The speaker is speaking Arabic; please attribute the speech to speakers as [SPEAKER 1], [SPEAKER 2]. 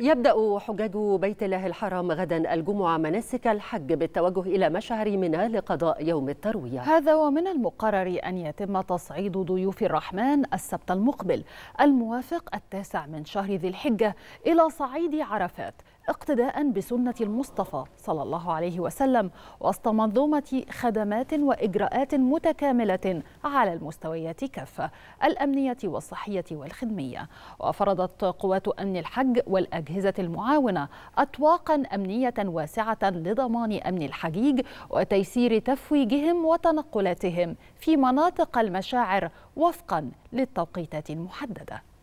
[SPEAKER 1] يبدأ حجاج بيت الله الحرام غدا الجمعة مناسك الحج بالتوجه إلى
[SPEAKER 2] مشعر منى لقضاء يوم التروية هذا ومن المقرر أن يتم تصعيد ضيوف الرحمن السبت المقبل الموافق التاسع من شهر ذي الحجة إلى صعيد عرفات اقتداء بسنة المصطفى صلى الله عليه وسلم وسط منظومة خدمات وإجراءات متكاملة على المستويات كافة الأمنية والصحية والخدمية وفرضت قوات أمن الحج والأجهزة المعاونة أطواقا أمنية واسعة لضمان أمن الحجيج وتيسير تفويجهم وتنقلاتهم في مناطق المشاعر وفقا للتوقيتات المحدده